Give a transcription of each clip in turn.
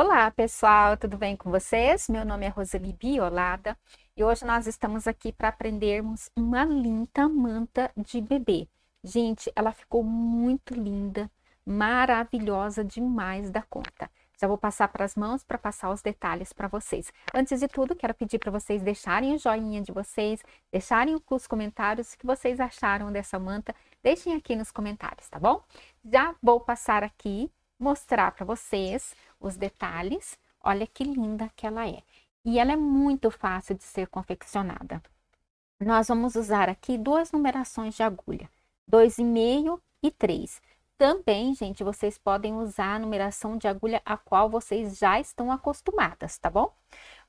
Olá, pessoal, tudo bem com vocês? Meu nome é Roseli Biolada e hoje nós estamos aqui para aprendermos uma linda manta de bebê. Gente, ela ficou muito linda, maravilhosa demais da conta. Já vou passar para as mãos para passar os detalhes para vocês. Antes de tudo, quero pedir para vocês deixarem o joinha de vocês, deixarem os comentários que vocês acharam dessa manta, deixem aqui nos comentários, tá bom? Já vou passar aqui mostrar para vocês os detalhes. Olha que linda que ela é. E ela é muito fácil de ser confeccionada. Nós vamos usar aqui duas numerações de agulha, 2,5 e 3. Também, gente, vocês podem usar a numeração de agulha a qual vocês já estão acostumadas, tá bom?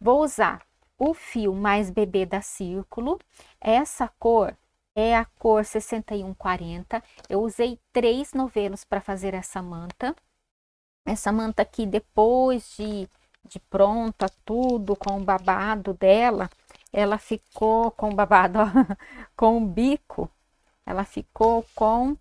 Vou usar o fio mais bebê da círculo. Essa cor é a cor 6140. Eu usei três novelos para fazer essa manta. Essa manta aqui, depois de, de pronta tudo com o babado dela, ela ficou com o babado, ó, com o bico, ela ficou com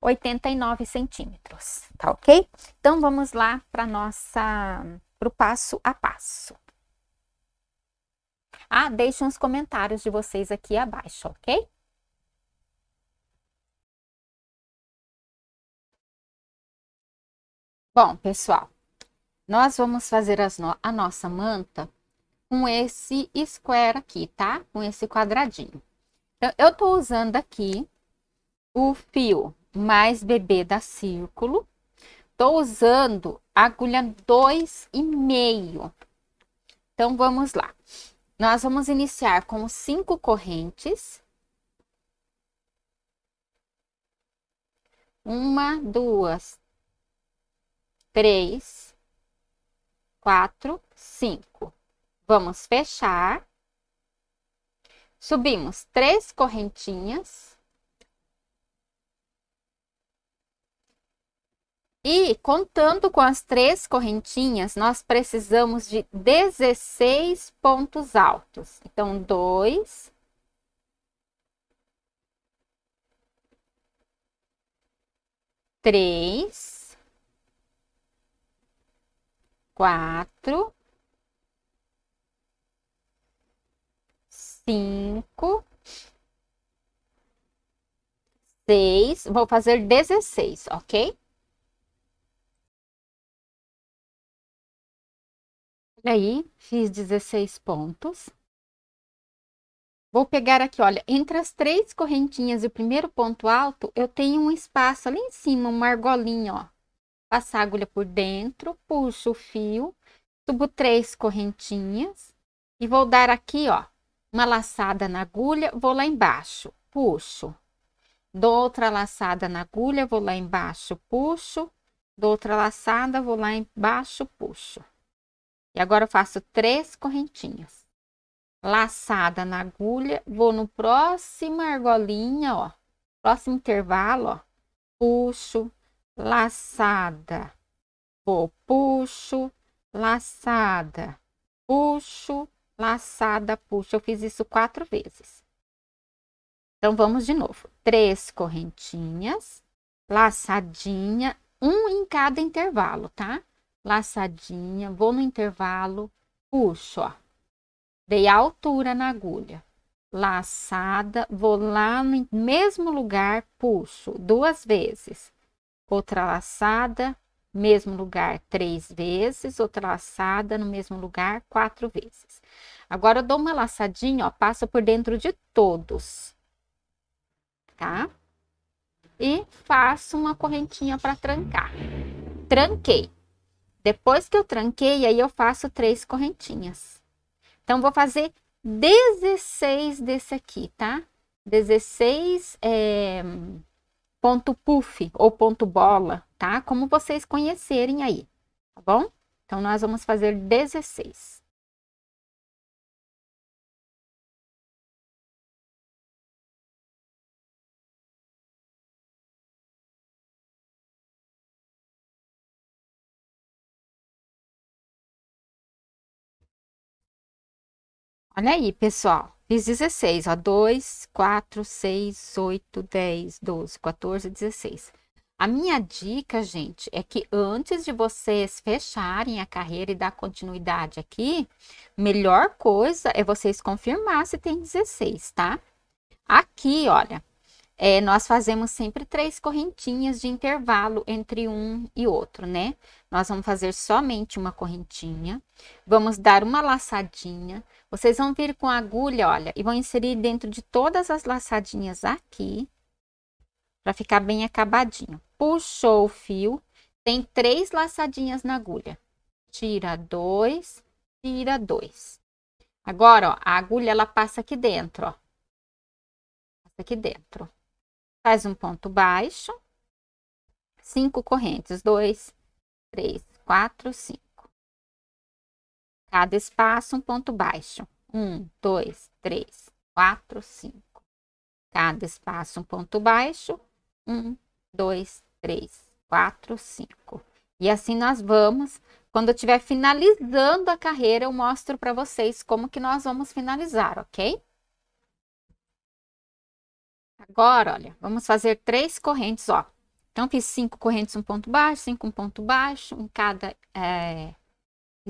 oitenta e nove centímetros, tá ok? Então, vamos lá para nossa, para o passo a passo. Ah, deixem os comentários de vocês aqui abaixo, ok? Bom, pessoal, nós vamos fazer no a nossa manta com esse square aqui, tá? Com esse quadradinho. Então, eu tô usando aqui o fio mais bebê da círculo. Tô usando agulha 2,5. Então, vamos lá. Nós vamos iniciar com cinco correntes. Uma, duas, três, quatro, cinco. Vamos fechar. Subimos três correntinhas. E contando com as três correntinhas, nós precisamos de 16 pontos altos. Então, dois, três, quatro, cinco, seis. Vou fazer dezesseis, ok? Olha aí, fiz dezesseis pontos. Vou pegar aqui, olha, entre as três correntinhas e o primeiro ponto alto, eu tenho um espaço ali em cima, uma argolinha, ó passar a agulha por dentro, puxo o fio, subo três correntinhas e vou dar aqui, ó, uma laçada na agulha, vou lá embaixo, puxo. Dou outra laçada na agulha, vou lá embaixo, puxo. Dou outra laçada, vou lá embaixo, puxo. E agora eu faço três correntinhas. Laçada na agulha, vou no próximo argolinha, ó, próximo intervalo, ó, puxo, laçada, vou, puxo, laçada, puxo, laçada, puxo. Eu fiz isso quatro vezes. Então, vamos de novo. Três correntinhas, laçadinha, um em cada intervalo, tá? Laçadinha, vou no intervalo, puxo, ó. Dei a altura na agulha, laçada, vou lá no mesmo lugar, puxo duas vezes outra laçada, mesmo lugar três vezes, outra laçada no mesmo lugar quatro vezes. Agora, eu dou uma laçadinha, ó, passo por dentro de todos, tá? E faço uma correntinha para trancar. Tranquei. Depois que eu tranquei, aí eu faço três correntinhas. Então, vou fazer 16 desse aqui, tá? 16 é, eh, ponto puff ou ponto bola, tá? Como vocês conhecerem aí, tá bom? Então, nós vamos fazer 16. Olha aí, pessoal. Fiz 16, ó. 2, 4, 6, 8, 10, 12, 14, 16. A minha dica, gente, é que antes de vocês fecharem a carreira e dar continuidade aqui, melhor coisa é vocês confirmar se tem 16, tá? Aqui, olha, é, nós fazemos sempre três correntinhas de intervalo entre um e outro, né? Nós vamos fazer somente uma correntinha, vamos dar uma laçadinha, vocês vão vir com a agulha, olha, e vão inserir dentro de todas as laçadinhas aqui, para ficar bem acabadinho. Puxou o fio, tem três laçadinhas na agulha. Tira dois, tira dois. Agora, ó, a agulha, ela passa aqui dentro, ó. Passa aqui dentro. Faz um ponto baixo. Cinco correntes, dois, três, quatro, cinco. Cada espaço, um ponto baixo. Um, dois, três, quatro, cinco. Cada espaço, um ponto baixo. Um, dois, três, quatro, cinco. E assim nós vamos. Quando eu estiver finalizando a carreira, eu mostro para vocês como que nós vamos finalizar, ok? Agora, olha, vamos fazer três correntes, ó. Então, fiz cinco correntes, um ponto baixo, cinco, um ponto baixo, em cada é,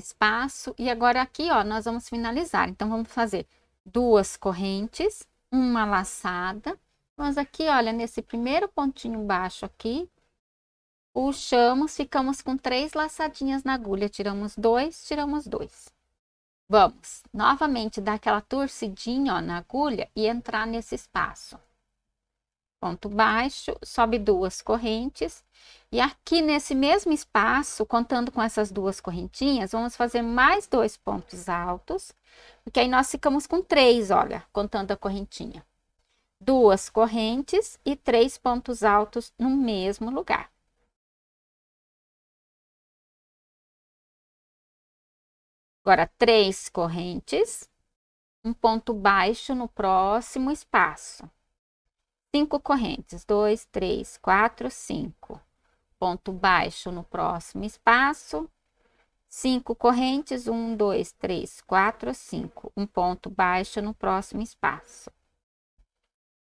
espaço. E agora aqui, ó, nós vamos finalizar. Então, vamos fazer duas correntes, uma laçada. Vamos aqui, olha, nesse primeiro pontinho baixo aqui, puxamos, ficamos com três laçadinhas na agulha, tiramos dois, tiramos dois. Vamos novamente dar aquela torcidinha ó, na agulha e entrar nesse espaço ponto baixo, sobe duas correntes. E aqui nesse mesmo espaço, contando com essas duas correntinhas, vamos fazer mais dois pontos altos, porque aí nós ficamos com três, olha, contando a correntinha. Duas correntes e três pontos altos no mesmo lugar. Agora, três correntes, um ponto baixo no próximo espaço cinco correntes, dois, três, quatro, cinco. Ponto baixo no próximo espaço, cinco correntes, um, dois, três, quatro, cinco. Um ponto baixo no próximo espaço,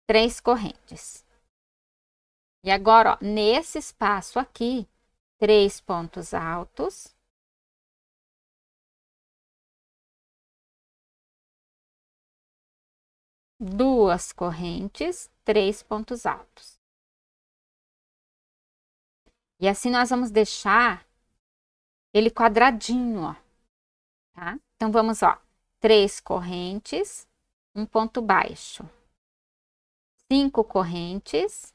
três correntes. E agora, ó, nesse espaço aqui, três pontos altos, duas correntes, três pontos altos. E assim nós vamos deixar ele quadradinho, ó. Tá? Então, vamos, ó. Três correntes, um ponto baixo. Cinco correntes,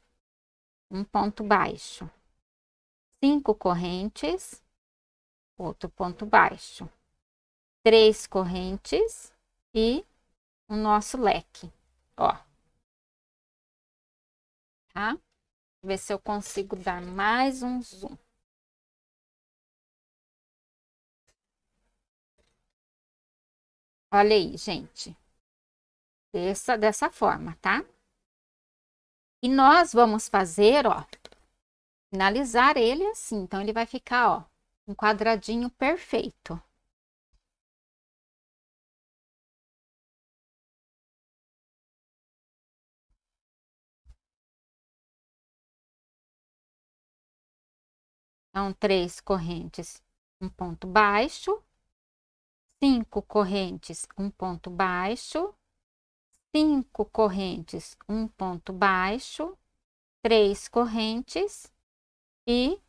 um ponto baixo. Cinco correntes, outro ponto baixo. Três correntes e o nosso leque. Ó. Tá? Ver se eu consigo dar mais um zoom. Olha aí, gente. Dessa, dessa forma, tá? E nós vamos fazer, ó, finalizar ele assim. Então, ele vai ficar, ó, um quadradinho perfeito. Então, três correntes, um ponto baixo, cinco correntes, um ponto baixo, cinco correntes, um ponto baixo, três correntes e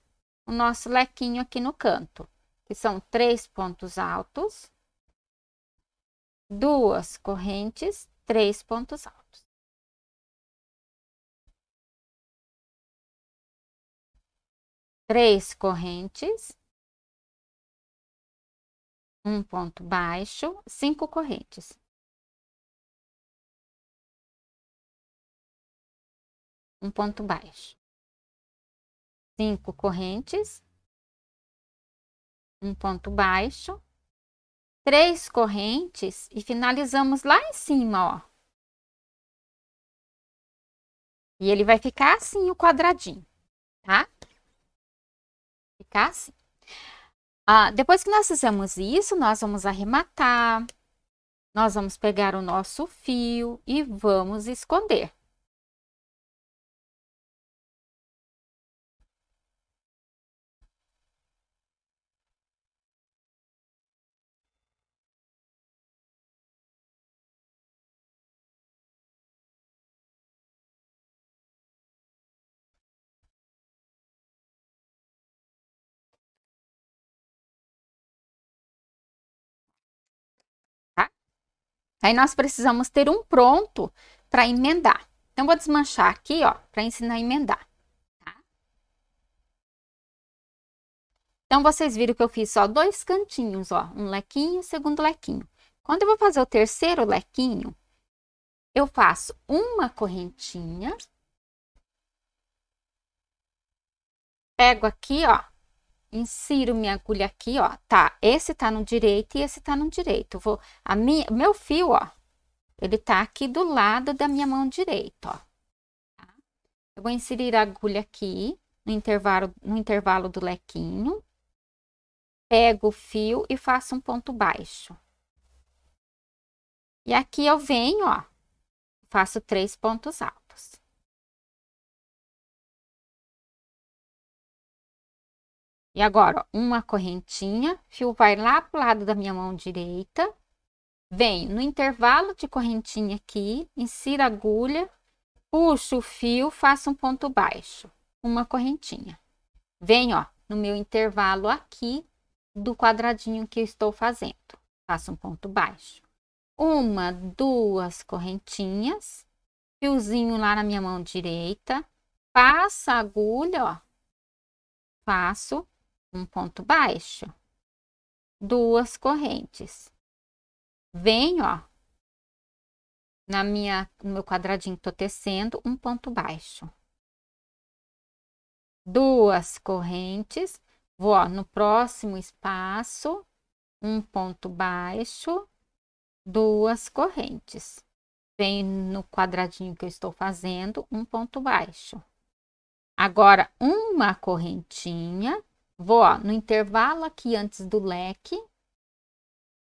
o nosso lequinho aqui no canto, que são três pontos altos, duas correntes, três pontos altos. três correntes, um ponto baixo, cinco correntes. Um ponto baixo, cinco correntes, um ponto baixo, três correntes e finalizamos lá em cima, ó. E ele vai ficar assim o quadradinho, tá? Ah, depois que nós fizemos isso, nós vamos arrematar, nós vamos pegar o nosso fio e vamos esconder. Aí nós precisamos ter um pronto para emendar. Então, vou desmanchar aqui, ó, para ensinar a emendar. Tá? Então, vocês viram que eu fiz só dois cantinhos, ó, um lequinho, segundo lequinho. Quando eu vou fazer o terceiro lequinho, eu faço uma correntinha, pego aqui, ó, insiro minha agulha aqui, ó, tá? Esse tá no direito e esse tá no direito. vou, a minha, meu fio, ó, ele tá aqui do lado da minha mão direita, ó. Tá? Eu vou inserir a agulha aqui, no intervalo, no intervalo do lequinho. Pego o fio e faço um ponto baixo. E aqui eu venho, ó, faço três pontos altos. E agora, ó, uma correntinha, fio vai lá pro lado da minha mão direita, vem no intervalo de correntinha aqui, insira a agulha, puxo o fio, faço um ponto baixo, uma correntinha. Vem, ó, no meu intervalo aqui do quadradinho que eu estou fazendo, faço um ponto baixo. Uma, duas correntinhas, fiozinho lá na minha mão direita, passa a agulha, ó, faço um ponto baixo, duas correntes. Venho, ó, na minha, no meu quadradinho que tô tecendo, um ponto baixo. Duas correntes, vou, ó, no próximo espaço, um ponto baixo, duas correntes. Venho no quadradinho que eu estou fazendo, um ponto baixo. Agora, uma correntinha, Vou, ó, no intervalo aqui antes do leque,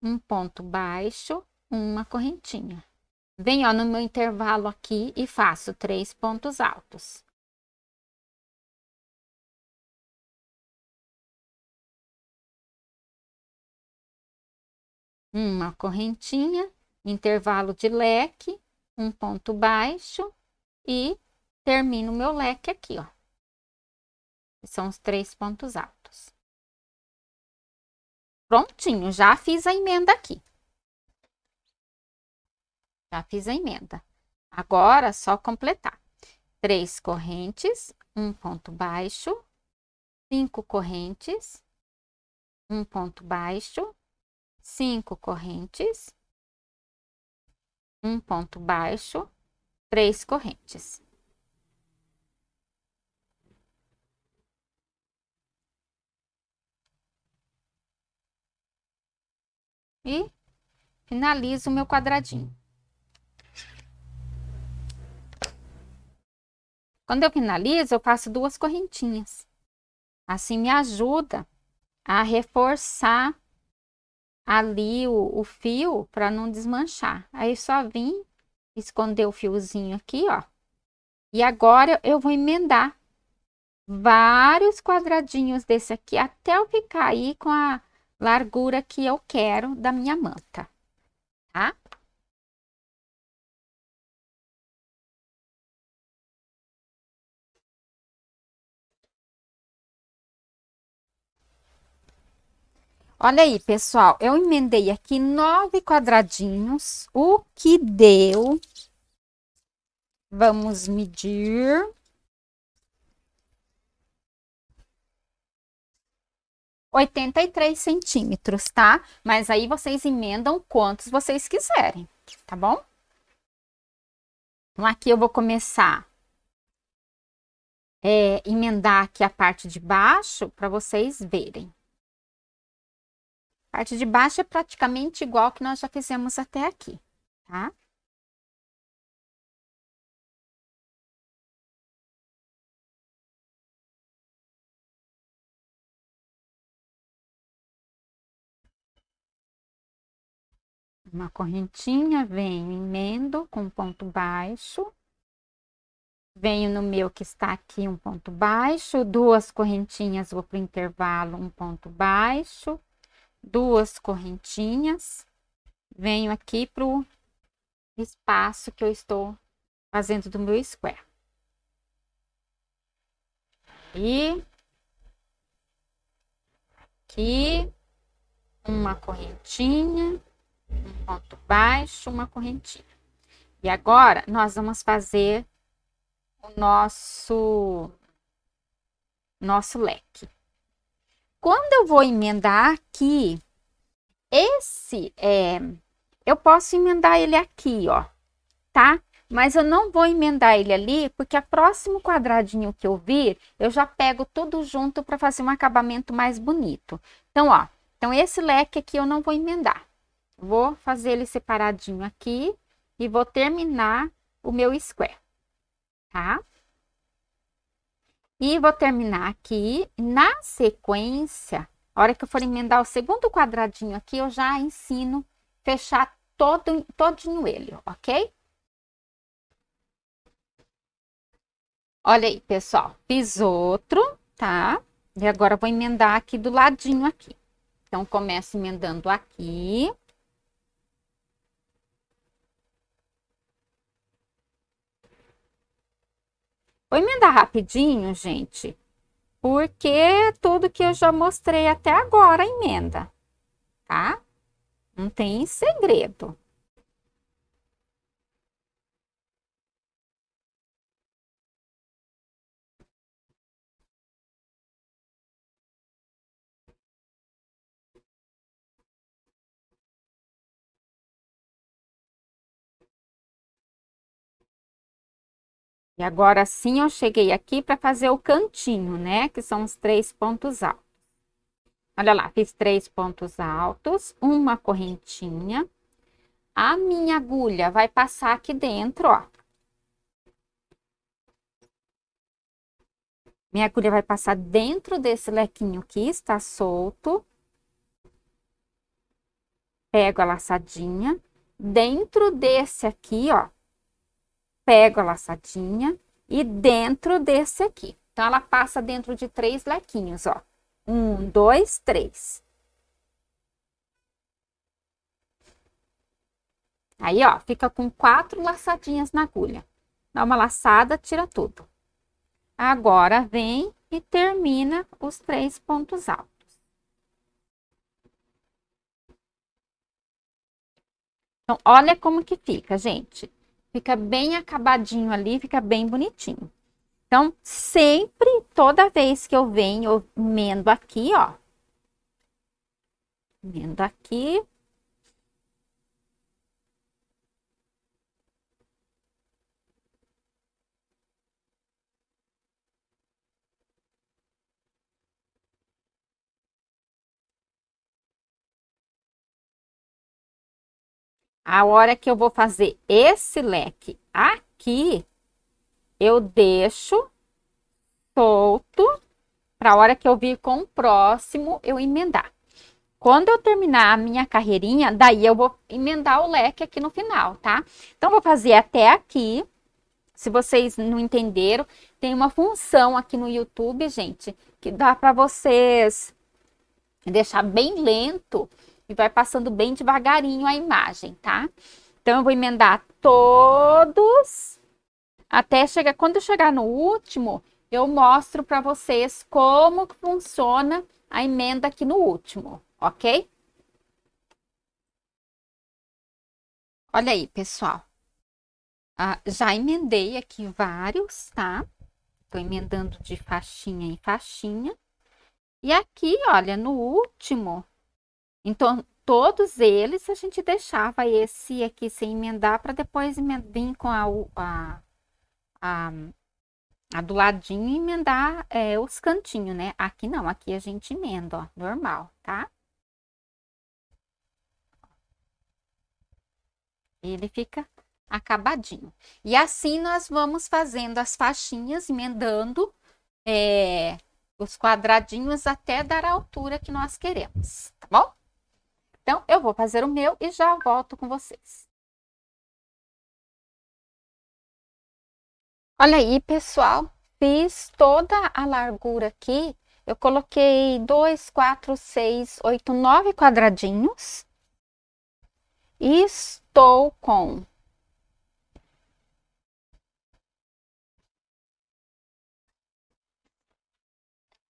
um ponto baixo, uma correntinha. Venho, ó, no meu intervalo aqui e faço três pontos altos. Uma correntinha, intervalo de leque, um ponto baixo e termino meu leque aqui, ó. São os três pontos altos. Prontinho, já fiz a emenda aqui. Já fiz a emenda. Agora, só completar. Três correntes, um ponto baixo, cinco correntes, um ponto baixo, cinco correntes, um ponto baixo, três correntes. e finalizo o meu quadradinho. Quando eu finalizo, eu faço duas correntinhas. Assim me ajuda a reforçar ali o, o fio para não desmanchar. Aí só vim esconder o fiozinho aqui, ó. E agora eu vou emendar vários quadradinhos desse aqui até eu ficar aí com a largura que eu quero da minha manta, tá? Olha aí, pessoal, eu emendei aqui nove quadradinhos, o que deu... Vamos medir... 83 centímetros, tá? Mas aí vocês emendam quantos vocês quiserem, tá bom? Então, aqui eu vou começar é, emendar aqui a parte de baixo para vocês verem. A parte de baixo é praticamente igual que nós já fizemos até aqui, tá? uma correntinha, venho, emendo com um ponto baixo. Venho no meu que está aqui um ponto baixo, duas correntinhas, vou para o intervalo, um ponto baixo, duas correntinhas, venho aqui para o espaço que eu estou fazendo do meu square. E aqui, uma correntinha, um ponto baixo, uma correntinha. E agora, nós vamos fazer o nosso, nosso leque. Quando eu vou emendar aqui, esse, é, eu posso emendar ele aqui, ó, tá? Mas eu não vou emendar ele ali, porque a próximo quadradinho que eu vir, eu já pego tudo junto para fazer um acabamento mais bonito. Então, ó, então esse leque aqui eu não vou emendar. Vou fazer ele separadinho aqui e vou terminar o meu square, tá? E vou terminar aqui. Na sequência, a hora que eu for emendar o segundo quadradinho aqui, eu já ensino fechar todo, todinho ele, ok? Olha aí, pessoal, fiz outro, tá? E agora eu vou emendar aqui do ladinho aqui. Então, começo emendando aqui. Vou emendar rapidinho, gente, porque tudo que eu já mostrei até agora emenda, tá? Não tem segredo. E agora sim eu cheguei aqui para fazer o cantinho, né? Que são os três pontos altos. Olha lá, fiz três pontos altos, uma correntinha. A minha agulha vai passar aqui dentro, ó. Minha agulha vai passar dentro desse lequinho que está solto. Pego a laçadinha. Dentro desse aqui, ó, pego a laçadinha e dentro desse aqui. Então, ela passa dentro de três lequinhos, ó. Um, dois, três. Aí, ó, fica com quatro laçadinhas na agulha. Dá uma laçada, tira tudo. Agora, vem e termina os três pontos altos. Então, olha como que fica, gente. Fica bem acabadinho ali, fica bem bonitinho. Então, sempre, toda vez que eu venho, eu mendo aqui, ó. mendo aqui, A hora que eu vou fazer esse leque aqui, eu deixo solto para a hora que eu vir com o próximo, eu emendar. Quando eu terminar a minha carreirinha, daí eu vou emendar o leque aqui no final, tá? Então, vou fazer até aqui. Se vocês não entenderam, tem uma função aqui no YouTube, gente, que dá para vocês deixar bem lento e vai passando bem devagarinho a imagem, tá? Então, eu vou emendar todos até chegar. Quando eu chegar no último, eu mostro para vocês como funciona a emenda aqui no último, ok? Olha aí, pessoal. Ah, já emendei aqui vários, tá? Tô emendando de faixinha em faixinha. E aqui, olha, no último, então, todos eles a gente deixava esse aqui sem emendar para depois vir com a, a, a, a, do ladinho e emendar é, os cantinhos, né? Aqui não, aqui a gente emenda, ó, normal, tá? Ele fica acabadinho. E assim nós vamos fazendo as faixinhas, emendando é, os quadradinhos até dar a altura que nós queremos, tá bom? Então, eu vou fazer o meu e já volto com vocês. Olha aí, pessoal, fiz toda a largura aqui. Eu coloquei 2, 4, 6, 8, 9 quadradinhos. E estou com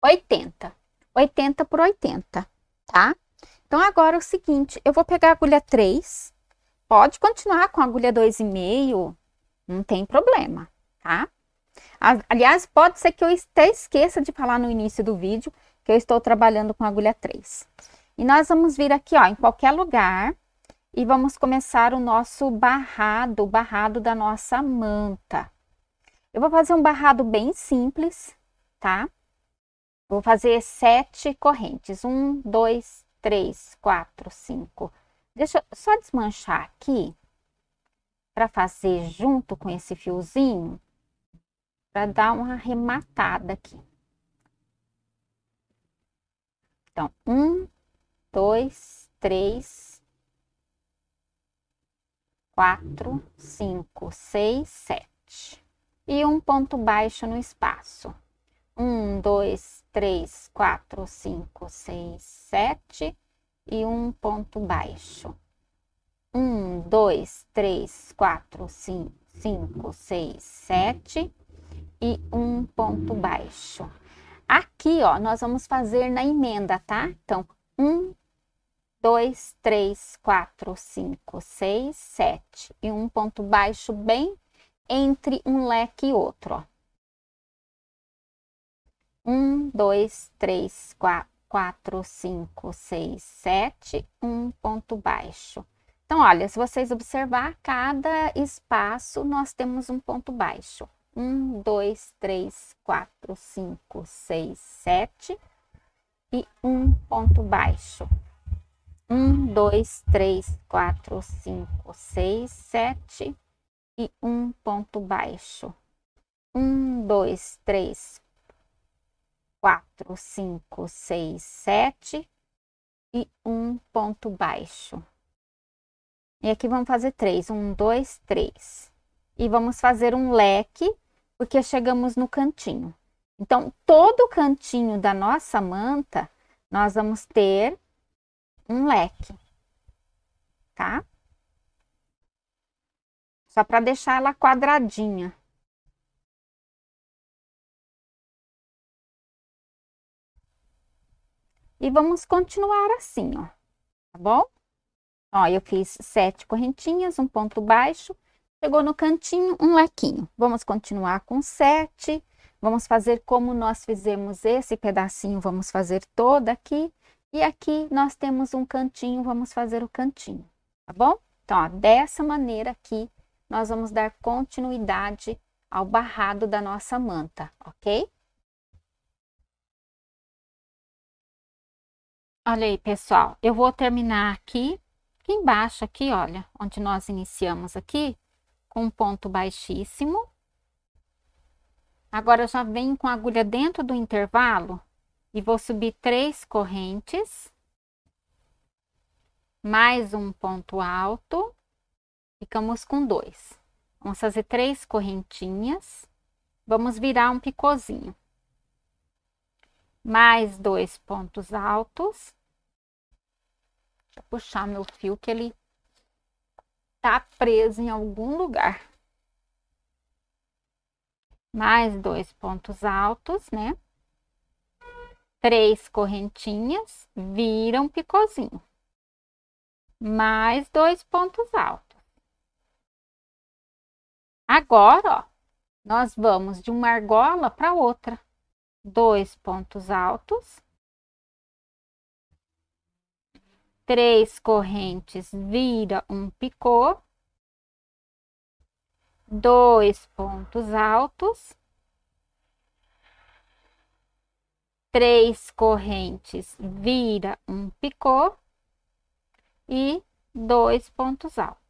oitenta, oitenta por oitenta, tá? Então, agora é o seguinte, eu vou pegar a agulha 3, pode continuar com a agulha 2,5, não tem problema, tá? Aliás, pode ser que eu até esqueça de falar no início do vídeo que eu estou trabalhando com a agulha 3. E nós vamos vir aqui, ó, em qualquer lugar e vamos começar o nosso barrado, o barrado da nossa manta. Eu vou fazer um barrado bem simples, tá? Vou fazer sete correntes, um, dois, três, quatro, cinco. Deixa eu só desmanchar aqui para fazer junto com esse fiozinho para dar uma arrematada aqui. Então, um, dois, três, quatro, cinco, seis, sete. E um ponto baixo no espaço um, dois, três, quatro, cinco, seis, sete e um ponto baixo. Um, dois, três, quatro, cinco, seis, sete e um ponto baixo. Aqui, ó, nós vamos fazer na emenda, tá? Então, um, dois, três, quatro, cinco, seis, sete e um ponto baixo bem entre um leque e outro, ó. 1, 2, 3, 4, 4, 5, 6, 7, um ponto baixo. Então, olha, se vocês observar, cada espaço nós temos um ponto baixo. 1, 2, 3, 4, 5, 6, 7 e um ponto baixo. 1, 2, 3, 4, 5, 6, 7 e um ponto baixo. 1, 2, 3, 4, 5, 6, 7 e um ponto baixo. E aqui vamos fazer 3, 1, 2, 3. E vamos fazer um leque, porque chegamos no cantinho. Então, todo o cantinho da nossa manta, nós vamos ter um leque, tá? Só para deixar ela quadradinha. E vamos continuar assim, ó, tá bom? Ó, eu fiz sete correntinhas, um ponto baixo, chegou no cantinho, um lequinho. Vamos continuar com sete, vamos fazer como nós fizemos esse pedacinho, vamos fazer toda aqui. E aqui nós temos um cantinho, vamos fazer o cantinho, tá bom? Então, ó, dessa maneira aqui, nós vamos dar continuidade ao barrado da nossa manta, ok? Olha aí, pessoal, eu vou terminar aqui, aqui embaixo, aqui, olha, onde nós iniciamos aqui, com um ponto baixíssimo. Agora, eu já venho com a agulha dentro do intervalo e vou subir três correntes. Mais um ponto alto, ficamos com dois. Vamos fazer três correntinhas, vamos virar um picôzinho mais dois pontos altos, Deixa puxar meu fio que ele tá preso em algum lugar. Mais dois pontos altos, né? Três correntinhas, viram um picôzinho. Mais dois pontos altos. Agora, ó, nós vamos de uma argola para outra. Dois pontos altos, três correntes, vira um picô, dois pontos altos, três correntes, vira um picô e dois pontos altos.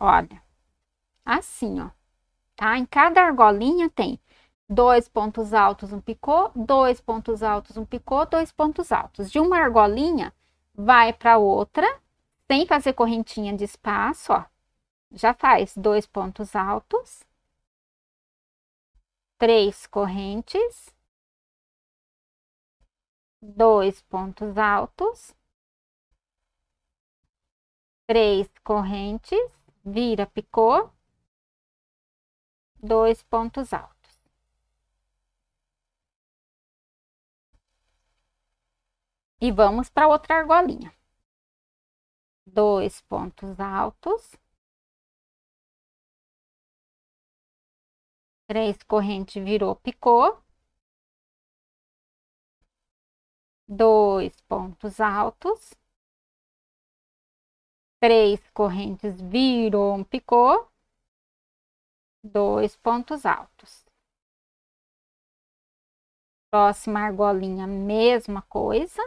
Olha, assim, ó, tá? Em cada argolinha tem dois pontos altos, um picô, dois pontos altos, um picô, dois pontos altos. De uma argolinha, vai para outra, sem fazer correntinha de espaço, ó. Já faz dois pontos altos, três correntes, dois pontos altos, três correntes, vira picô, dois pontos altos. E vamos para outra argolinha. Dois pontos altos. Três corrente virou, picou. Dois pontos altos. Três correntes virou, um picou. Dois pontos altos. Próxima argolinha, mesma coisa.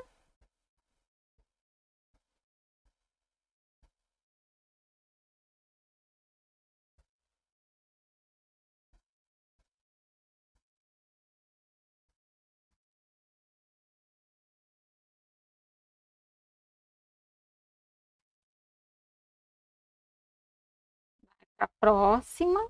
a próxima.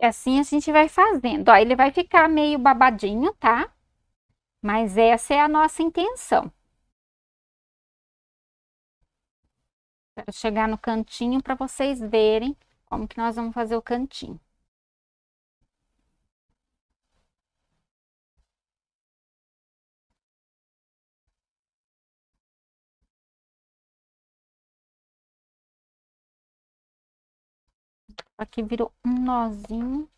Assim a gente vai fazendo. Ó, ele vai ficar meio babadinho, tá? Mas essa é a nossa intenção. Quero chegar no cantinho para vocês verem como que nós vamos fazer o cantinho. Aqui virou um nozinho.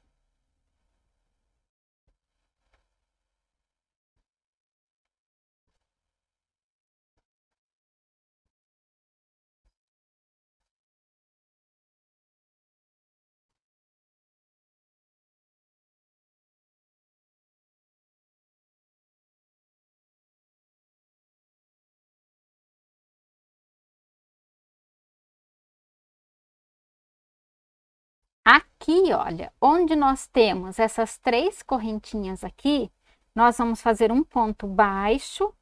aqui, olha, onde nós temos essas três correntinhas aqui, nós vamos fazer um ponto baixo,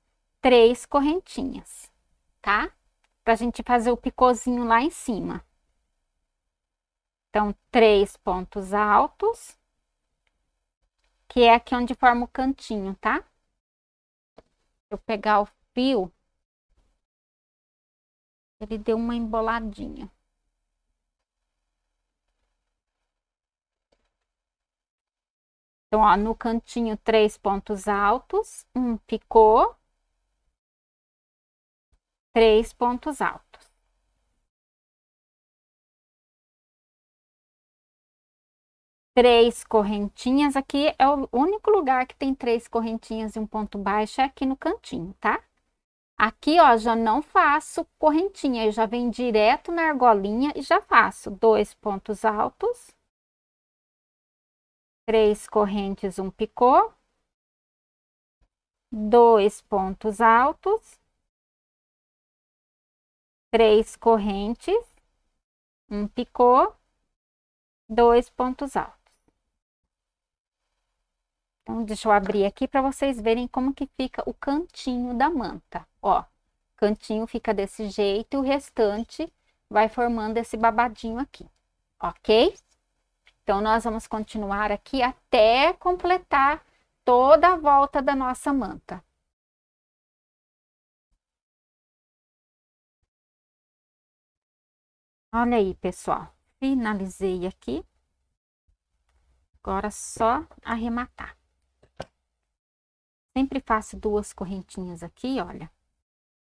três correntinhas, tá? Pra gente fazer o picôzinho lá em cima. Então, três pontos altos, que é aqui onde forma o cantinho, tá? Eu pegar o fio, ele deu uma emboladinha. Então, ó, no cantinho, três pontos altos, um picô, três pontos altos. Três correntinhas, aqui é o único lugar que tem três correntinhas e um ponto baixo, é aqui no cantinho, tá? Aqui, ó, já não faço correntinha, eu já venho direto na argolinha e já faço dois pontos altos, três correntes, um picô, dois pontos altos, três correntes, um picô, dois pontos altos. Então, deixa eu abrir aqui para vocês verem como que fica o cantinho da manta, ó. Cantinho fica desse jeito e o restante vai formando esse babadinho aqui, ok? Então, nós vamos continuar aqui até completar toda a volta da nossa manta. Olha aí, pessoal. Finalizei aqui. Agora, só arrematar. Sempre faço duas correntinhas aqui, olha.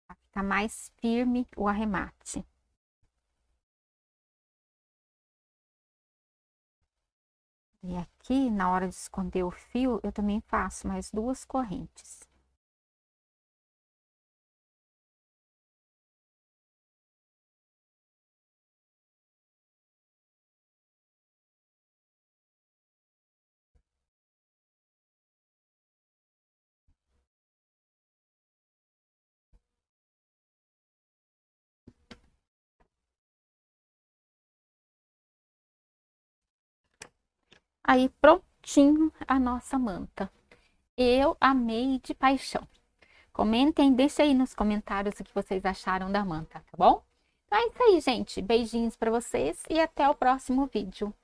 Pra ficar mais firme o arremate. E aqui, na hora de esconder o fio, eu também faço mais duas correntes. aí prontinho a nossa manta. Eu amei de paixão. Comentem, deixem aí nos comentários o que vocês acharam da manta, tá bom? Então é isso aí, gente. Beijinhos para vocês e até o próximo vídeo.